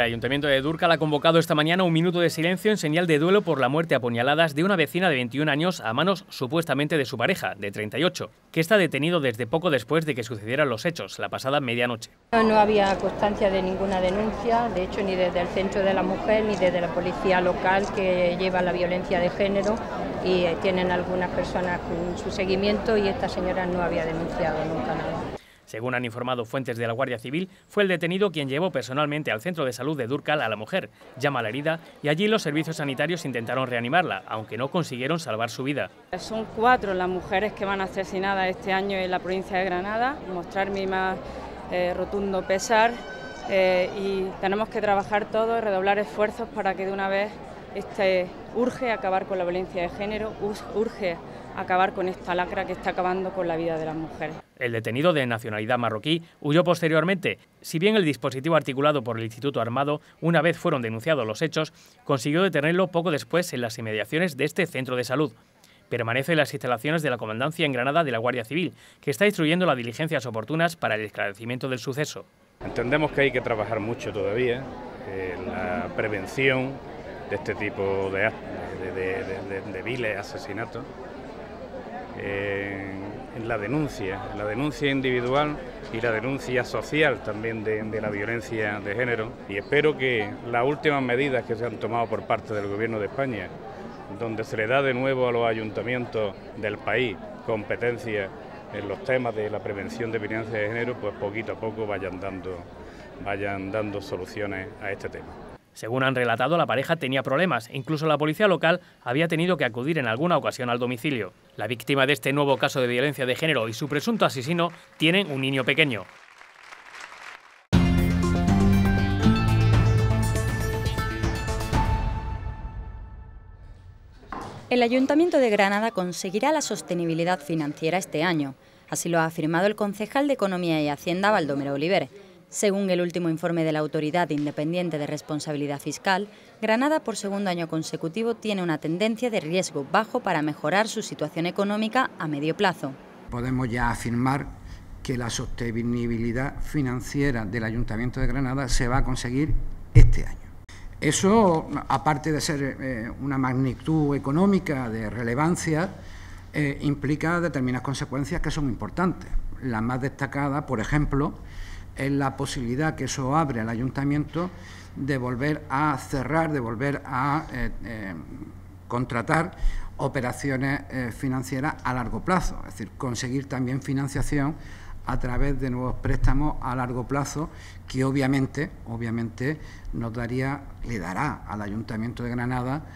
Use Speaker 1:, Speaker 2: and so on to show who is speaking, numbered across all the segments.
Speaker 1: El Ayuntamiento de Durcal ha convocado esta mañana un minuto de silencio en señal de duelo por la muerte a puñaladas de una vecina de 21 años a manos supuestamente de su pareja, de 38, que está detenido desde poco después de que sucedieran los hechos, la pasada medianoche.
Speaker 2: No, había constancia de ninguna denuncia, de hecho ni desde el Centro de la Mujer ni desde la policía local que lleva la violencia de género y eh, tienen algunas personas con su seguimiento y esta señora no había denunciado nunca nada.
Speaker 1: Según han informado fuentes de la Guardia Civil, fue el detenido quien llevó personalmente al centro de salud de Durcal a la mujer, llama la herida, y allí los servicios sanitarios intentaron reanimarla, aunque no consiguieron salvar su vida.
Speaker 2: Son cuatro las mujeres que van asesinadas este año en la provincia de Granada. Mostrar mi más eh, rotundo pesar eh, y tenemos que trabajar todos, redoblar esfuerzos para que de una vez este urge acabar con la violencia de género, urge acabar con esta lacra que está acabando con la vida de las mujeres.
Speaker 1: El detenido de nacionalidad marroquí huyó posteriormente. Si bien el dispositivo articulado por el Instituto Armado, una vez fueron denunciados los hechos, consiguió detenerlo poco después en las inmediaciones de este centro de salud permanece en las instalaciones de la Comandancia en Granada de la Guardia Civil, que está instruyendo las diligencias oportunas para el esclarecimiento del suceso. Entendemos que hay que trabajar mucho todavía en eh, la prevención de este tipo de, de, de, de viles asesinatos en la denuncia, la denuncia individual y la denuncia social también de, la violencia de género. Y espero que las últimas medidas que se han tomado por parte del Gobierno de España, donde se le da de nuevo a los ayuntamientos del país competencia en los temas de la prevención de violencia de género, pues poquito a poco vayan dando, vayan dando soluciones a este tema. Según han relatado, la pareja tenía problemas incluso la policía local había tenido que acudir en alguna ocasión al domicilio. La víctima de este nuevo caso de violencia de género y su presunto asesino tienen un niño pequeño.
Speaker 2: El Ayuntamiento de Granada conseguirá la sostenibilidad financiera este año. Así lo ha afirmado el concejal de Economía y Hacienda, Baldomero Oliver. Según el último informe de la Autoridad Independiente de Responsabilidad Fiscal, Granada por segundo año consecutivo tiene una tendencia de riesgo bajo para mejorar su situación económica a medio plazo.
Speaker 3: Podemos ya afirmar que la sostenibilidad financiera del Ayuntamiento de Granada se va a conseguir este año. Eso, aparte de ser eh, una magnitud económica de relevancia, eh, implica determinadas consecuencias que son importantes. La más destacada, por ejemplo, es la posibilidad que eso abre al ayuntamiento de volver a cerrar, de volver a eh, eh, contratar operaciones eh, financieras a largo plazo, es decir, conseguir también financiación a través de nuevos préstamos a largo plazo que obviamente, obviamente nos daría, le dará al Ayuntamiento de Granada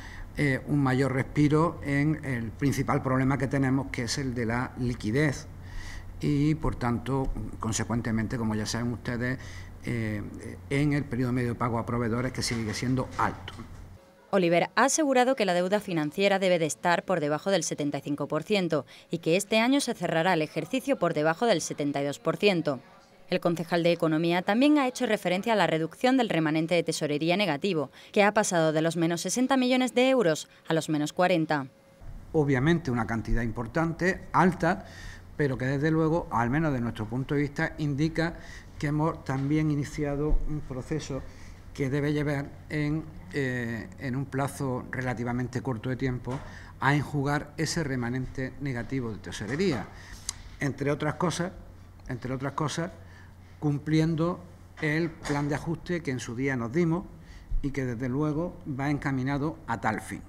Speaker 3: un mayor respiro en el principal problema que tenemos, que es el de la liquidez y, por tanto, consecuentemente, como ya saben ustedes, eh, en el periodo medio de pago a proveedores que sigue siendo alto.
Speaker 2: Oliver ha asegurado que la deuda financiera debe de estar por debajo del 75% y que este año se cerrará el ejercicio por debajo del 72%. El concejal de Economía también ha hecho referencia a la reducción del remanente de tesorería negativo, que ha pasado de los menos 60 millones de euros a los menos 40.
Speaker 3: Obviamente una cantidad importante, alta, pero que desde luego, al menos de nuestro punto de vista, indica que hemos también iniciado un proceso que debe llevar eh, en, un plazo relativamente corto de tiempo a enjugar ese remanente negativo de tesorería, entre otras cosas, entre otras cosas, cumpliendo el plan de ajuste que en su día nos dimos y que desde luego va encaminado a tal fin.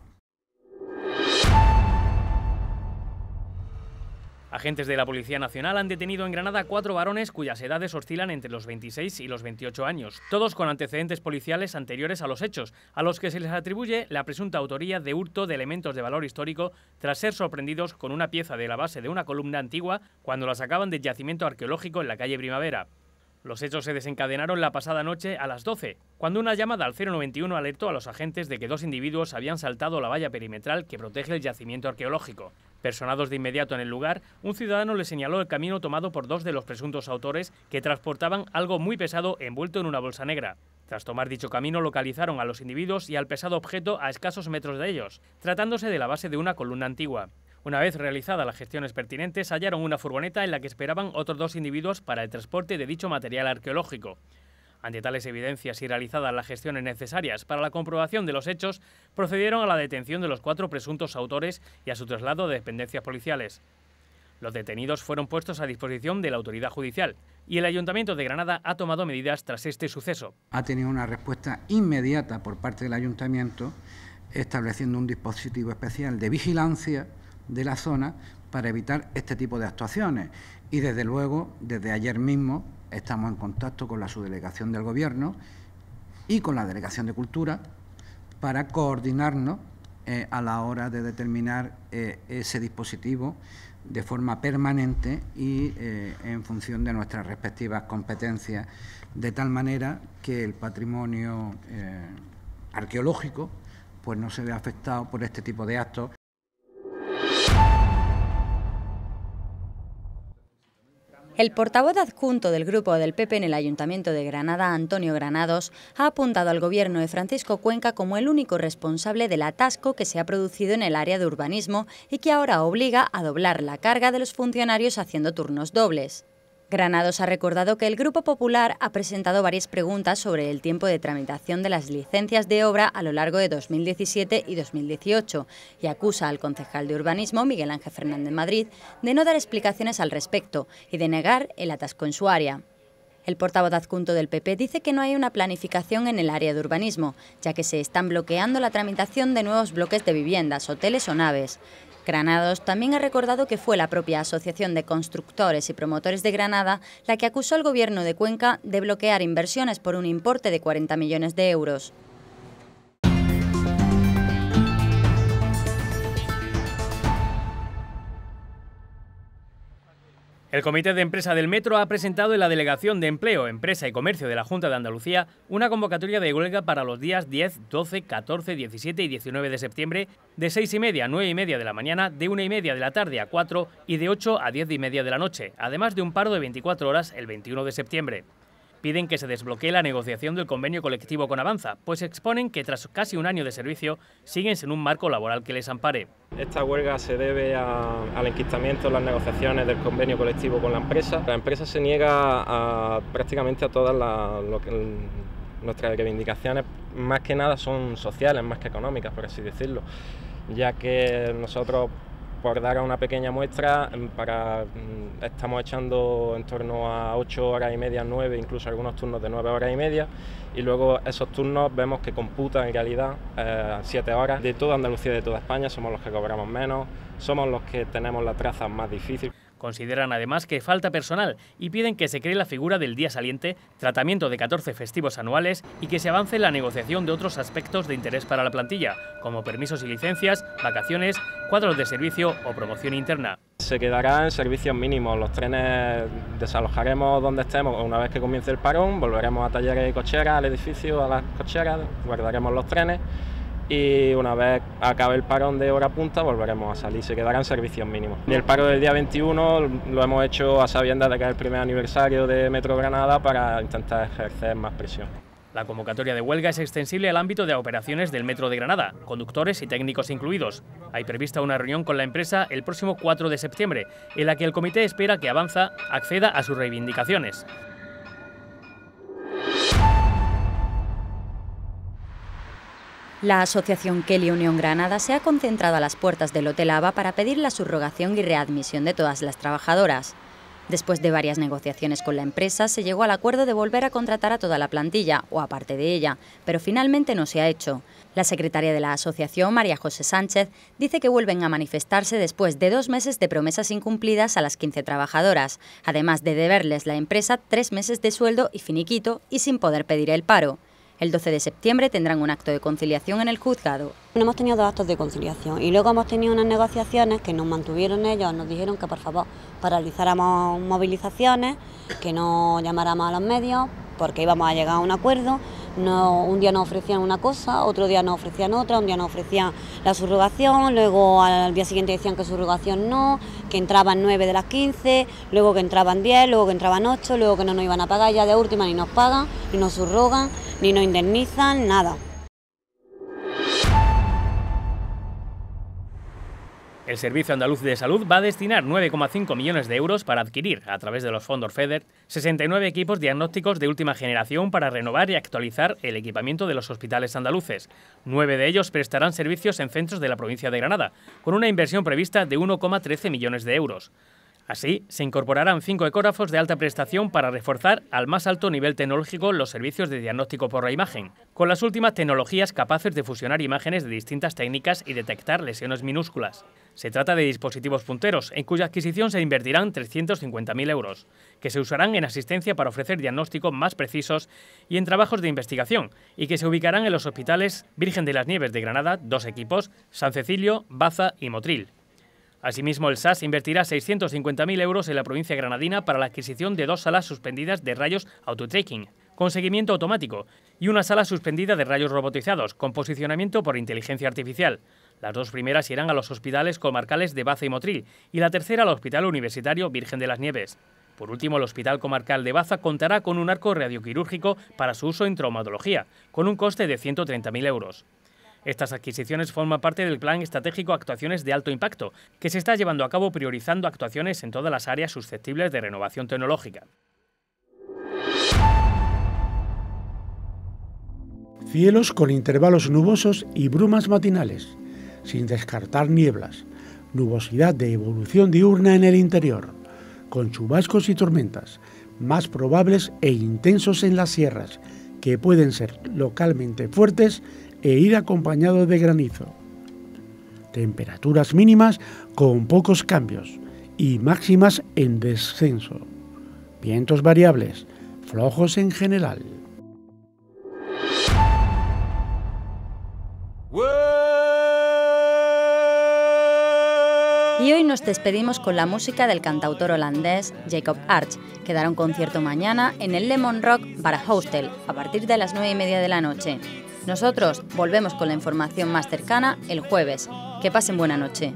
Speaker 1: Agentes de la Policía Nacional han detenido en Granada cuatro varones cuyas edades oscilan entre los 26 y los 28 años, todos con antecedentes policiales anteriores a los hechos, a los que se les atribuye la presunta autoría de hurto de elementos de valor histórico tras ser sorprendidos con una pieza de la base de una columna antigua cuando la sacaban del yacimiento arqueológico en la calle Primavera. Los hechos se desencadenaron la pasada noche a las 12, cuando una llamada al 091 alertó a los agentes de que dos individuos habían saltado la valla perimetral que protege el yacimiento arqueológico. Personados de inmediato en el lugar, un ciudadano le señaló el camino tomado por dos de los presuntos autores que transportaban algo muy pesado envuelto en una bolsa negra. Tras tomar dicho camino, localizaron a los individuos y al pesado objeto a escasos metros de ellos, tratándose de la base de una columna antigua. Una vez realizadas las gestiones pertinentes, hallaron una furgoneta en la que esperaban otros dos individuos para el transporte de dicho material arqueológico. Ante tales evidencias y realizadas las gestiones necesarias para la comprobación de los hechos, procedieron a la detención de los cuatro presuntos autores y a su traslado de dependencias policiales. Los detenidos fueron puestos a disposición de la autoridad judicial y el Ayuntamiento de Granada ha tomado medidas tras este suceso.
Speaker 3: Ha tenido una respuesta inmediata por parte del Ayuntamiento estableciendo un dispositivo especial de vigilancia de la zona para evitar este tipo de actuaciones y desde luego desde ayer mismo estamos en contacto con la subdelegación del Gobierno y con la Delegación de Cultura para coordinarnos eh, a la hora de determinar eh, ese dispositivo de forma permanente y eh, en función de nuestras respectivas competencias, de tal manera que el patrimonio arqueológico pues no se ve afectado por este tipo de actos
Speaker 2: El portavoz adjunto del Grupo del PP en el Ayuntamiento de Granada, Antonio Granados, ha apuntado al gobierno de Francisco Cuenca como el único responsable del atasco que se ha producido en el área de urbanismo y que ahora obliga a doblar la carga de los funcionarios haciendo turnos dobles. Granados ha recordado que el Grupo Popular ha presentado varias preguntas sobre el tiempo de tramitación de las licencias de obra a lo largo de 2017 y 2018 y acusa al concejal de urbanismo, Miguel Ángel Fernández Madrid, de no dar explicaciones al respecto y de negar el atasco en su área. El portavoz adjunto del PP dice que no hay una planificación en el área de urbanismo, ya que se están bloqueando la tramitación de nuevos bloques de viviendas, hoteles o naves. Granados también ha recordado que fue la propia Asociación de Constructores y Promotores de Granada la que acusó al Gobierno de Cuenca de bloquear inversiones por un importe de 40 millones de euros.
Speaker 1: El Comité de Empresa del Metro ha presentado en la Delegación de Empleo, Empresa y Comercio de la Junta de Andalucía una convocatoria de huelga para los días 10, 12, 14, 17 y 19 de septiembre, de 6 y media a 9 y media de la mañana, de 1 y media de la tarde a 4 y de 8 a 10 y media de la noche, además de un paro de 24 horas el 21 de septiembre. Piden que se desbloquee la negociación del convenio colectivo con Avanza, pues exponen que tras casi un año de servicio siguen sin un marco laboral que les ampare.
Speaker 4: Esta huelga se debe al enquistamiento de las negociaciones del convenio colectivo con la empresa. La empresa se niega a, prácticamente a todas nuestras reivindicaciones más que nada son sociales, más que económicas, por así decirlo, ya que nosotros por dar a una pequeña muestra, em, para, mm, estamos echando en torno a 8 horas y media, 9, incluso algunos turnos de 9 horas y media, y luego esos turnos vemos que computan en realidad eh, 7 horas. De toda Andalucía, y de toda España, somos los que cobramos menos, somos los que tenemos la traza
Speaker 1: más difícil. Consideran además que falta personal y piden que se cree la figura del día saliente, tratamiento de 14 festivos anuales y que se avance la negociación de otros aspectos de interés para la plantilla, como permisos y licencias, vacaciones, cuadros de servicio o promoción interna.
Speaker 4: Se quedará en servicios mínimos, los trenes desalojaremos donde estemos, una vez que comience el parón volveremos a talleres y cocheras, al edificio, a las cocheras, guardaremos los trenes y una vez acabe el parón de hora punta volveremos a salir, se quedarán servicios mínimos. Y el paro del día 21 lo hemos hecho a sabiendas de que es el primer aniversario de Metro Granada para intentar ejercer más presión.
Speaker 1: La convocatoria de huelga es extensible al ámbito de operaciones del Metro de Granada, conductores y técnicos incluidos. Hay prevista una reunión con la empresa el próximo 4 de septiembre, en la que el comité espera que Avanza acceda a sus reivindicaciones.
Speaker 2: La asociación Kelly Unión Granada se ha concentrado a las puertas del Hotel Ava para pedir la subrogación y readmisión de todas las trabajadoras. Después de varias negociaciones con la empresa, se llegó al acuerdo de volver a contratar a toda la plantilla, o a parte de ella, pero finalmente no se ha hecho. La secretaria de la asociación, María José Sánchez, dice que vuelven a manifestarse después de dos meses de promesas incumplidas a las 15 trabajadoras, además de deberles la empresa tres meses de sueldo y finiquito y sin poder pedir el paro. El 12 de septiembre tendrán un acto de conciliación en el juzgado. Hemos tenido dos actos de conciliación y luego hemos tenido unas negociaciones que nos mantuvieron ellos, nos dijeron que por favor paralizáramos movilizaciones, que no llamáramos a los medios porque íbamos a llegar a un acuerdo. No, un día nos ofrecían una cosa, otro día nos ofrecían otra, un día nos ofrecían la subrogación, luego al día siguiente decían que subrogación no, que entraban 9 de las 15, luego que entraban 10, luego que entraban 8, luego que no nos iban a pagar, ya de última ni nos pagan, y nos subrogan ni no indemnizan, nada.
Speaker 1: El Servicio Andaluz de Salud va a destinar 9,5 millones de euros para adquirir, a través de los fondos FEDER, 69 equipos diagnósticos de última generación para renovar y actualizar el equipamiento de los hospitales andaluces. Nueve de ellos prestarán servicios en centros de la provincia de Granada, con una inversión prevista de 1,13 millones de euros. Así, se incorporarán cinco ecógrafos de alta prestación para reforzar al más alto nivel tecnológico los servicios de diagnóstico por la imagen, con las últimas tecnologías capaces de fusionar imágenes de distintas técnicas y detectar lesiones minúsculas. Se trata de dispositivos punteros, en cuya adquisición se invertirán 350.000 euros, que se usarán en asistencia para ofrecer diagnósticos más precisos y en trabajos de investigación, y que se ubicarán en los hospitales Virgen de las Nieves de Granada, dos equipos, San Cecilio, Baza y Motril. Asimismo, el SAS invertirá 650.000 euros en la provincia granadina para la adquisición de dos salas suspendidas de rayos autotracking con seguimiento automático y una sala suspendida de rayos robotizados con posicionamiento por inteligencia artificial. Las dos primeras irán a los hospitales comarcales de Baza y Motril y la tercera al Hospital Universitario Virgen de las Nieves. Por último, el Hospital Comarcal de Baza contará con un arco radioquirúrgico para su uso en traumatología, con un coste de 130.000 euros. Estas adquisiciones forman parte del plan estratégico Actuaciones de Alto Impacto, que se está llevando a cabo priorizando actuaciones en todas las áreas susceptibles de renovación tecnológica.
Speaker 3: Cielos con intervalos nubosos y brumas matinales, sin descartar nieblas, nubosidad de evolución diurna en el interior, con chubascos y tormentas, más probables e intensos en las sierras, que pueden ser localmente fuertes e ir acompañado de granizo. Temperaturas mínimas con pocos cambios y máximas en descenso. Vientos variables, flojos en
Speaker 2: general. Y hoy nos despedimos con la música del cantautor holandés Jacob Arch, que dará un concierto mañana en el Lemon Rock Bar Hostel a partir de las 9 y media de la noche. Nosotros volvemos con la información más cercana el jueves. Que pasen buena noche.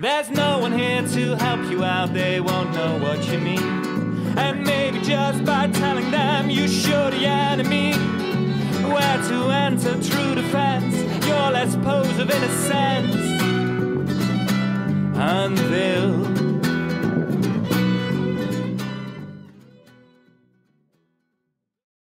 Speaker 4: There's no one here to help you out, they won't know what you mean. And maybe just by telling them you should the enemy. Where to enter true defense, your last pose of innocence. Unveiled.